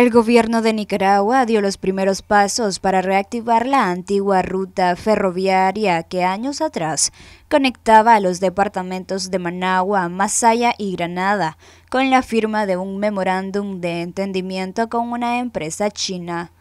El gobierno de Nicaragua dio los primeros pasos para reactivar la antigua ruta ferroviaria que años atrás conectaba a los departamentos de Managua, Masaya y Granada con la firma de un memorándum de entendimiento con una empresa china.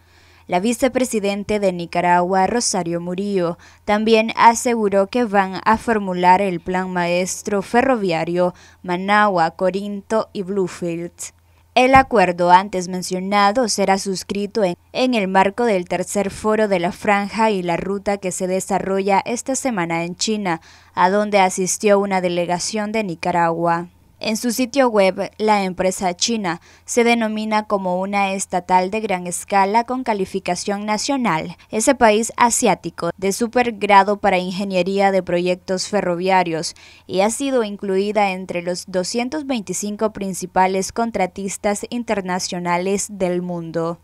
La vicepresidente de Nicaragua, Rosario Murillo, también aseguró que van a formular el plan maestro ferroviario Managua, Corinto y Bluefield. El acuerdo antes mencionado será suscrito en, el marco del tercer foro de la franja y la ruta que se desarrolla esta semana en China, a donde asistió una delegación de Nicaragua. En su sitio web, la empresa china se denomina como una estatal de gran escala con calificación nacional. Ese país asiático de supergrado para ingeniería de proyectos ferroviarios y ha sido incluida entre los 225 principales contratistas internacionales del mundo.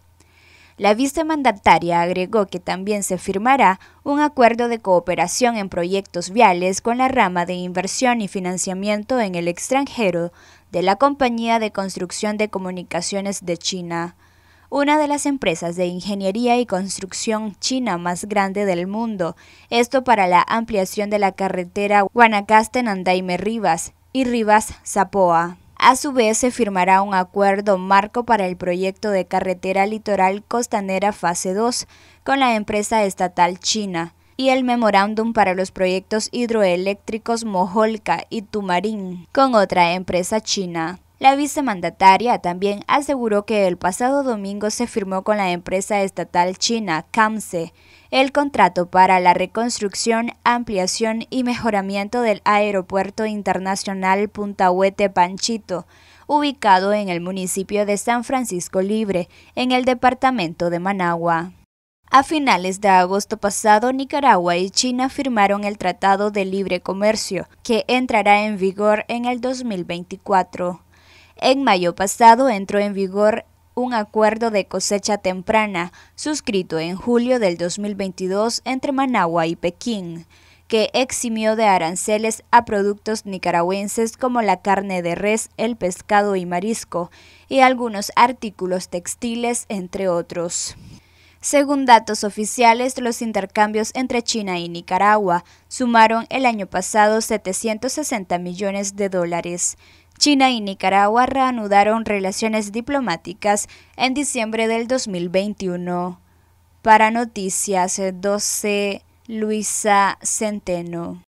La mandataria agregó que también se firmará un acuerdo de cooperación en proyectos viales con la rama de inversión y financiamiento en el extranjero de la Compañía de Construcción de Comunicaciones de China, una de las empresas de ingeniería y construcción china más grande del mundo, esto para la ampliación de la carretera Guanacaste-Nandaime-Rivas y Rivas-Zapoa. A su vez, se firmará un acuerdo marco para el proyecto de carretera litoral costanera fase 2 con la empresa estatal china y el memorándum para los proyectos hidroeléctricos Mojolca y Tumarín con otra empresa china. La vicemandataria también aseguró que el pasado domingo se firmó con la empresa estatal china CAMSE el contrato para la reconstrucción, ampliación y mejoramiento del Aeropuerto Internacional Puntahuete Panchito, ubicado en el municipio de San Francisco Libre, en el departamento de Managua. A finales de agosto pasado, Nicaragua y China firmaron el Tratado de Libre Comercio, que entrará en vigor en el 2024. En mayo pasado entró en vigor un acuerdo de cosecha temprana suscrito en julio del 2022 entre Managua y Pekín, que eximió de aranceles a productos nicaragüenses como la carne de res, el pescado y marisco, y algunos artículos textiles, entre otros. Según datos oficiales, los intercambios entre China y Nicaragua sumaron el año pasado 760 millones de dólares. China y Nicaragua reanudaron relaciones diplomáticas en diciembre del 2021. Para Noticias 12, Luisa Centeno.